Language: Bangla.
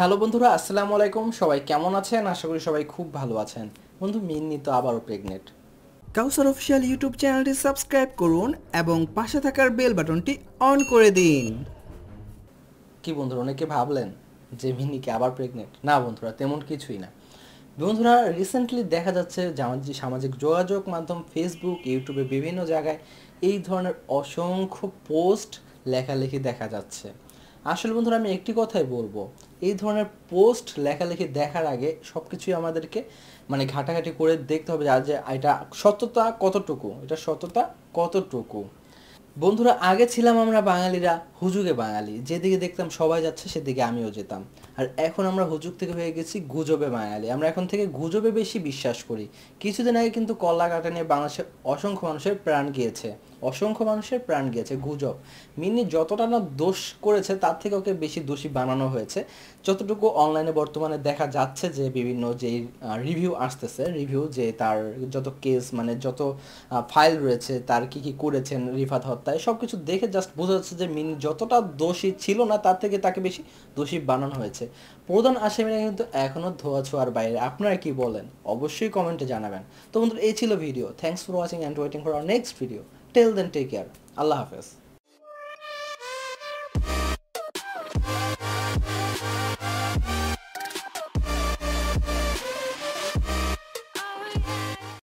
হ্যালো বন্ধুরা আসসালামু আলাইকুম সবাই কেমন আছেন আশা করি সবাই খুব ভালো আছেন বন্ধু মিন্নি তো আবারও প্রেগনেন্ট কাউসার অফিসিয়াল ইউটিউব চ্যানেলটি সাবস্ক্রাইব করুন এবং পাশে থাকার বেল বাটনটি অন করে দিন কি বন্ধুরা অনেকে ভাবলেন যে মিন্নিকে আবার প্রেগনেন্ট না বন্ধুরা তেমন কিছুই না বন্ধুরা রিসেন্টলি দেখা যাচ্ছে যে সামাজিক যোগাযোগ মাধ্যম ফেসবুক ইউটিউবে বিভিন্ন জায়গায় এই ধরনের অসংখ্য পোস্ট লেখালেখি দেখা যাচ্ছে আসলে বন্ধুরা আমি একটি কথাই বলবো এই ধরনের পোস্ট লেখালেখি দেখার আগে সব কিছুই আমাদেরকে মানে ঘাটাঘাটি করে দেখতে হবে যে এটা সততা কতটুকু এটা সততা কতটুকু বন্ধুরা আগে ছিলাম আমরা বাঙালিরা হুজুগে বাঙালি যেদিকে দেখতাম সবাই যাচ্ছে সেদিকে আমিও যেতাম আর এখন আমরা হুজুগ থেকে হয়ে গেছি গুজবে বাঙালি আমরা এখন থেকে গুজবে বেশি বিশ্বাস করি কিছুদিন আগে কিন্তু কলা কাটা নিয়ে বাংলাদেশে অসংখ্য মানুষের প্রাণ গিয়েছে অসংখ্য মানুষের প্রাণ গিয়েছে গুজব মিনি যতটা না দোষ করেছে তার থেকে ওকে বেশি দোষী বানানো হয়েছে যতটুকু অনলাইনে বর্তমানে দেখা যাচ্ছে যে বিভিন্ন যে রিভিউ আসতেছে রিভিউ যে তার যত কেস মানে যত ফাইল রয়েছে তার কি কি করেছেন রিফাত হত্যায় সব কিছু দেখে জাস্ট বোঝা যাচ্ছে যে মিনি যতটা দোষী ছিল না তার থেকে তাকে বেশি দোষী বানানো হয়েছে প্রধান আসামিরা কিন্তু এখনও ধোয়া ছোঁয়ার বাইরে আপনারা কি বলেন অবশ্যই কমেন্টে জানাবেন তো বন্ধুরা এই ছিল video thanks for watching and waiting for our next video till take care আল্লাহ হাফেজ